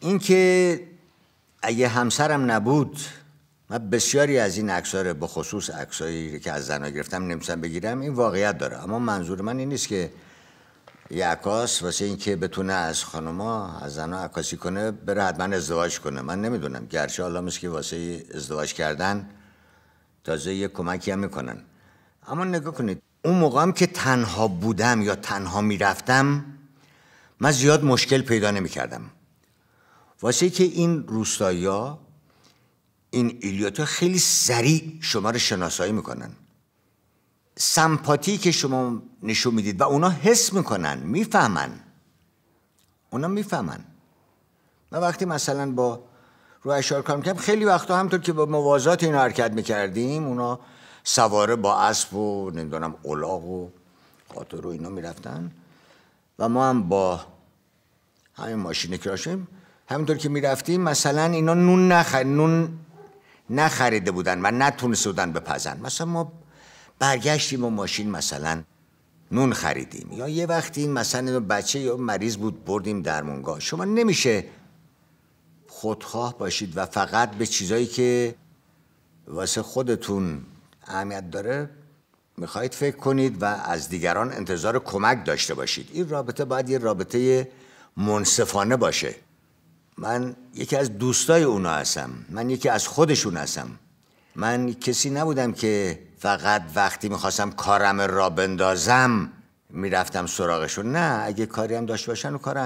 اینکه اگه همسرم نبود من بسیاری از این عکس‌ها به خصوص عکسایی که از زنا گرفتم نمیتونم بگیرم این واقعیت داره اما منظور من این نیست که یه عکاس واسه اینکه بتونه از خانما از زنها عکاسی کنه بره حتما ازدواج کنه من نمیدونم گرچه حالا که واسه ازدواج کردن تازه یه کمکی هم میکنن اما نگاه کنید اون موقع هم که تنها بودم یا تنها میرفتم من زیاد مشکل پیدا نمیکردم واسه که این روستایی ها این ایلیات ها خیلی سریع شما رو شناسایی میکنن سمپاتی که شما نشون میدید و اونا حس میکنن میفهمن اونا میفهمن و وقتی مثلا با رو اشار کار میکردم خیلی وقتا همطور که با موازات این حرکت میکردیم اونا سواره با اسب و نمیدونم اولاغ و قاطر و اینا میرفتن و ما هم با همین ماشین کراشیم همینطور که میرفتیم مثلا اینا نون نخر... نون نخریده بودن و بودن بپزن مثلا ما برگشتیم و ماشین مثلا نون خریدیم یا یه وقتی مثلا بچه یا مریض بود بردیم در منگاه شما نمیشه خودخواه باشید و فقط به چیزایی که واسه خودتون اهمیت داره میخواید فکر کنید و از دیگران انتظار کمک داشته باشید این رابطه باید یه رابطه منصفانه باشه من یکی از دوستای اونا هستم من یکی از خودشون هستم من کسی نبودم که فقط وقتی میخواستم کارم را بندازم میرفتم سراغشون نه اگه کاری هم داشت باشن و کار